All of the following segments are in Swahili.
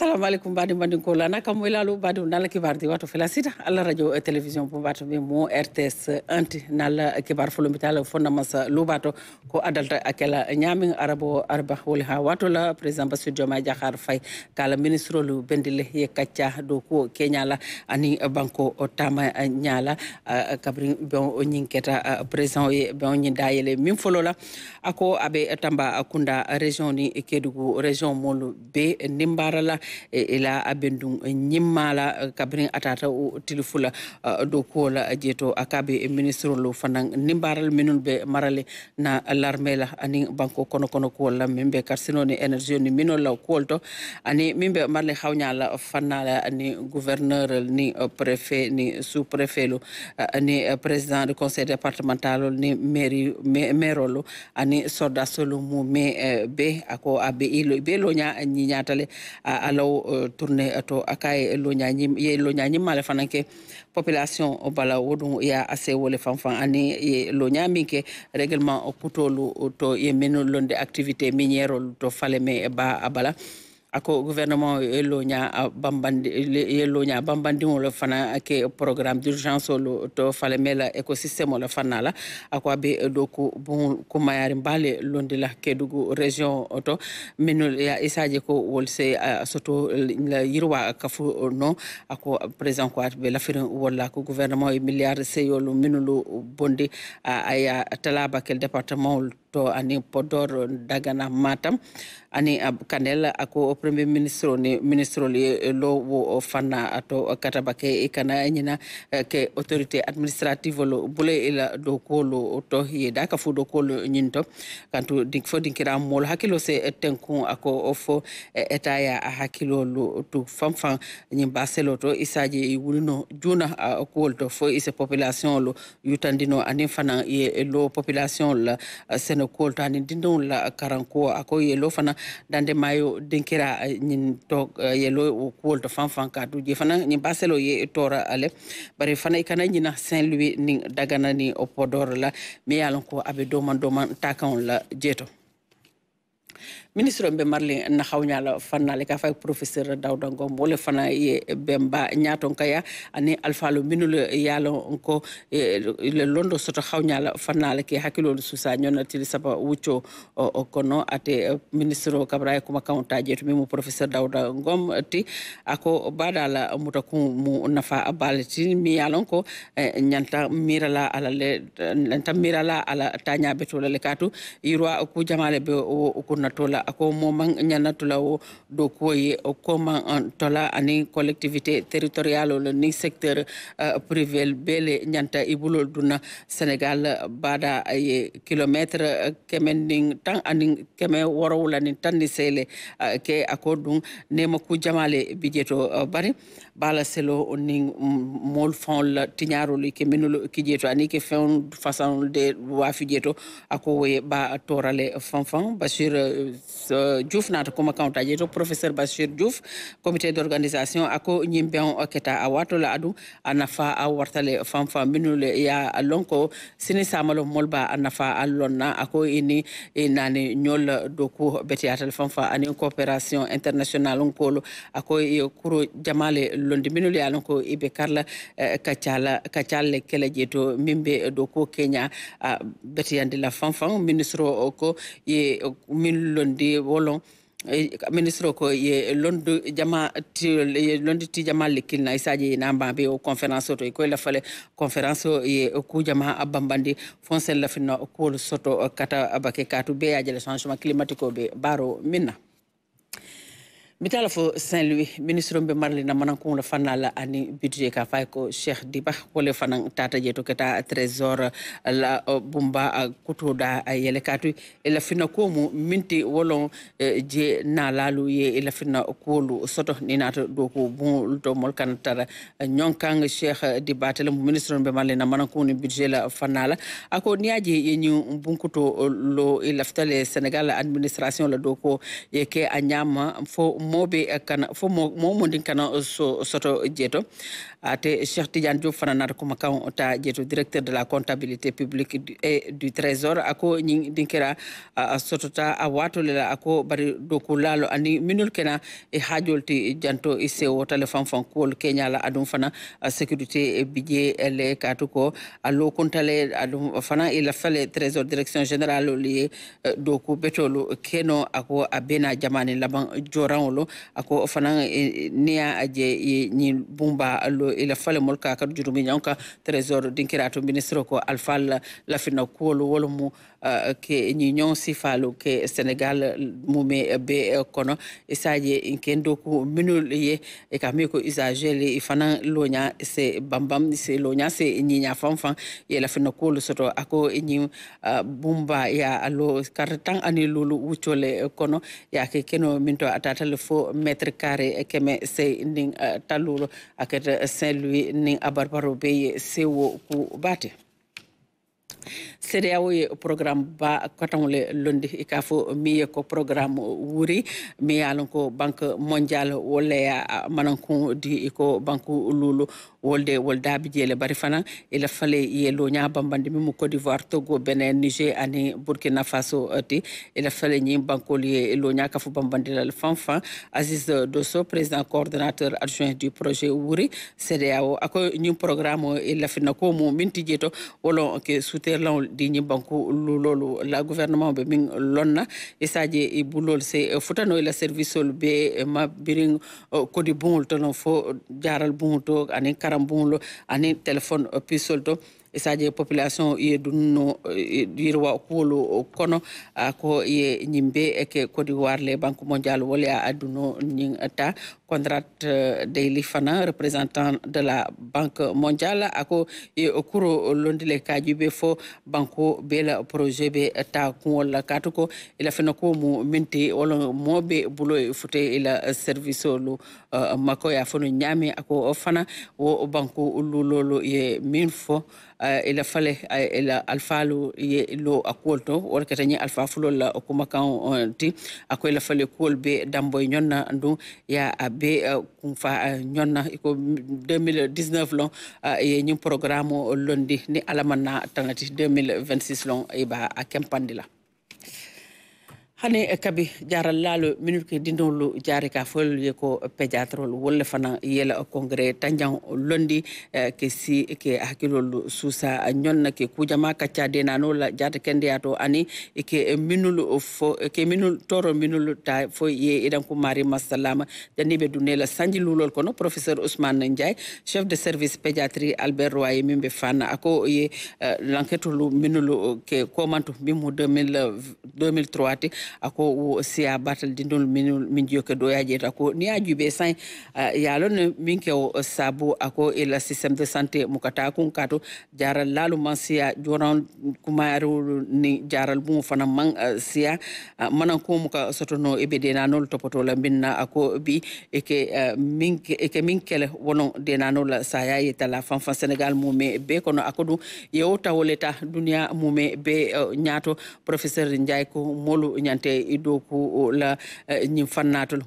assalamu aleykum badi mbandinko lana kam welaalo mbaɗi nalla kibarde wato fela sita allah radio et eh, télévision bo mbato ɓe mo rts anti nalla eh, kibar namasa lu lubato ko adalta akela eh, ñamin arabo arba woli ha watola président bassir dioma diahar fay kala ministre lu bendile ye kacca dow kenya keñala ani banko tama nyala kabri ɓen o ñinketa président ye ɓen o yele min folola ako aɓe tamba kunda région ni kedugu région molu be nimbarala ila e, e aɓen ɗum e, ñimmala kabrin atata o tilifula kola kuwola akabe akaɓe lo fanan nimbaral minun ɓe marale na la ani banko kono kono kuwol la min ɓe karsinoni énergie ni minol la kuwol to ani min ɓe marle hawñala fannala ni gouverneur ni préfet ni sous préfet lo ani président du conseil départemental ni mairie maire lo ani soda solo mu me ɓe ako abe ilo nya ni nyatale ala law euh, tourné euh, to akaye e, loñañim ye loñañimmale fanan ke population bala woɗum ya ase wole fanfan ani ye loñamin ke réglement kutolu to ye min londe activité miniére to fale me e, ba a bala ako gouvernement yelloña eh, ah, eh, bambandi mo le fana eh, ke programme d'urgence olu to fale mela écosystéme ol fana la ako abe do ko bon kumayari mbaale londi la kedugu région to minol ya isaje ko wol se ah, soto la yirwa kafu no ako président be la lafirin wala ko gouvernement e milliard seyolu lo bondi uh, ah, aya talaba quel département to ani podor dagana matam ani kanel ako premier ministre ni ministre li eh, lo fanna to kataba ke ikana nyina eh, ke autorité administrative lo bule ila do kolo to ye da ka fu do kolo nyinto kantu dik fo dinkira mol hakilo se eh, tenkun ako ofo etaya a hakilo lo to famfan nyim baselo to isaji wulino juna ah, kol to fo ise population lo yutandino ani fana ye lo population la seno kol to dindon la karanko ako ye lo fana dande mayo dinkira Eh, eh, ka to yelo kuwol to fanfan ka duje fana ñin baselo ye tora ale bare fana i e kana ñina saint louis ni dagana ni o podor la mi ye lon ko abe doman doman takanol la jeto ministre ɓe marli na hawñala fannale ka fay professeur dawda ngom wole fana ye bemba ñaton kaya ani alfalo minul yalon ko e, le londo soto hawñala fannale ke hakkilol susa ñonnatiri saba wucco o kono ate e, ministre o kabra e kuma jetu jeeto mimu professeur dawda ngom ti ako badala muta ku mu nafa abalti mi yalon ko ñanta e, mirala ala le ñanta mirala ala tañaɓe tolale katu yirwa ko jamale ɓe o la la ako moman ñanatulawo do kuwo ye koma eh, tola ani collectivité territorial le ni secteur eh, privé bele ñanta i bulol duna sénégal eh, bada ye kilomètre kemen nin tan ani keme worowla nin tan ni sele ke ako dun nema ku jamale bijeto bari bala selo nin mm, mol fon tiñarol tiñarolu ke minulu kijeto ani ke fewn façon de wafijeto ako woye ba torale fanfan basir diouf nata ko makkan o to professeur bachir diouf comité d' organisation ako yimɓe on okketa a watola adu a nafa a wartale fanfa minule ya lonko sini samalo molba a nafa a lonna ako ini nani ñol doku beteyatale fanfa ani coopération international onkolo ako kuro jamale londi minule ya lonko iɓe karla eh, kaccala kaccalle kele je to mimɓe doku kenya ah, beteyandila fanfan ministre o ko ye min londi leydi wolon eh, ministre ko ye londu jama ti ti jama lekkilna na mbambe o conférence to e la lafale conférence o ye kujama bambandi fonsel lafinno ko soto kata abake katu beyaji le changement climatique be baro minna mi fo saint louis ministre be marlina manankuŋola fana ani budget k'a fay ko cheikh diba wole fana tata je keta trésor la bumba kutoda a yele katu e lafina ko mu minti wolon e, je nalalu ye e ko lu soto ni naata doko bon to mol kana tara ñoŋ cheikh diba tele mu ministre be marlina ni budget la fana ako a ni ye bunkuto lo sénégal administration la doko ye ke a fo mobe eh, kana fo mo kana eh, so soto jeeto te cheikh tidiane diouf fananata koma kan ta jeeto directeur de la comptabilité publique et eh, du trésor ako ñing dinkira sotota a watolela ako bari doku laalo andi minol kena e haajol ti janto e sewo tale fanfan kuwol keñala aɗum fana sécurité e bije le katuko ko allo kuntale adum fana ila e fale trésor direction générale lié doku betolu keno ako a bena jamani laban joranolo E, e, e, lo ako ko e ne y'a jɛ ɲin lo ila fale molka ka kadu jurumi trésor dinkira to ministre ko alfa lafina kuwolu wolu mu ke ɲiɲɔn sifalo ke senegal mume be kono isa ye ken doku minnu ye ka min ko isagele fana nya se bambam se nya se ɲiɲa fanfan fan ye lafina kuwolu soto ako ni bumba ya alo kar tan ani kono ya ke keno minto atatale atata le fo mètre carré keme sey nin eh, tallulo akete eh, saint louis nin abarbaro eh, be sewo ku bate CEDEAO ye programme ba kataŋo londi ika fo miŋ ko programme wuri miŋ ye a ko banque mondiale walla ye manankun di i ko banque luulu wolde Wolda le bari fana ila fale yeloña bambande min mo côte d'ivoire togo benin niger ani burkina faso ti ila fale ñin bankol ye loña kafu bambandelal fanfan Aziz dosso président coordinateur adjoint du projet wuri cdao ako ni programme ilafina ko mu min tijeto wolon ke souterlan di ñin banku lolo la gouvernement be min lonna isaji e bulol se futano ila service be e ma birin e kodi bugol tonon fo jaral bugol to à nez, téléphone, puis pisolto e saji population yo ɗumno yirwa kuwolu kono ko ye e eke kodi warle banque mondiale wole a adduno ñin ta contrat eh, deyli fana représentant de la banque mondiale ako e kuro londile kajuɓe fo banque bela projet be ta ko la katuko ila fena ko mu minti wala moɓe bulo e fute ila service olu eh, makoya ya fono nyame ako fana wo banque lulolu ye min fo eh, ila fale elle eh, alfalu lo to kata alfa a la be damboy ñonna ndu ya eh, be kun fa ñonna iko 2019 lon un programme londi ni 2026 lon hade kabi jaral laalo minu ke dindolu jaari ka fol ye ko pédiatre wolle fana yela congrès tanjan londi eh, ke si ke hakilolu susa nyonna ke kujama kacca denano la jaata kende yato ani ke minul fo ke minul toro minul ta fo ye idan ko mari masalama janibe dunela sanji lulol kono professeur ousmane ndiaye chef de service pédiatrie albert roy mimbe fana ako ye eh, l'enquête lu ke komantu mimu 2000 2003 ako siya batal dindol min min jokke do yaje ko ni a jube san ya lon min ke o sabu ako ila e système de santé mukata kun kato jaral lalu man siya joran kuma ni jaral bu fana man siya manan ko muka sotono e be denanol topoto la minna ako bi eke min eke e min kele sa ya saya yetala fanfan sénégal mume be kono akodu yewta woleta duniya mume be e, nyato professeur njay ko molu nyan ñante e dow ku eh,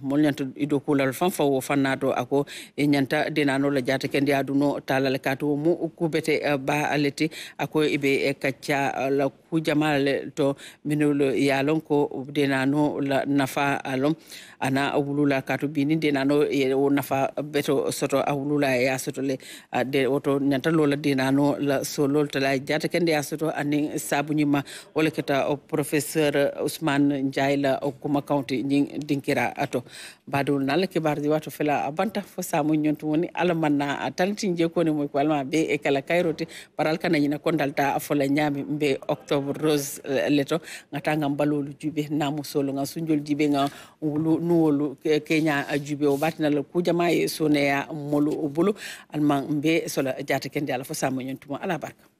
mol ñanta e dow kuulal fan fawo fannato ako e eh, ñanta denanola jata kendi aduno talale katuo mu kubete eh, ba alete ako eɓe kacca la kujamalale to minol yalon ko denano la nafa alon ana wulula katu bini denano o nafa beto soto a wulula ya soto le de woto ñanta lola denano la solol tala jata kendi ya soto anin sabuñima wala keta oh, professeur ousmane jayla kuma county dinkira ato nala kibar kibarji wato fela banta fo samu nyontu woni alamanna tantin je koni moy ko alma be e kala kayroti paral kana nyina kondalta fola nyami be octobre rose eh, leto ngata ngam balolu jube namu solo ngam sunjol jibe ngam wulu nuwolu kenya eh, jube o batinal kujama e soneya molu bulu alma be sola jata kende ala fo samu nyontu ala barka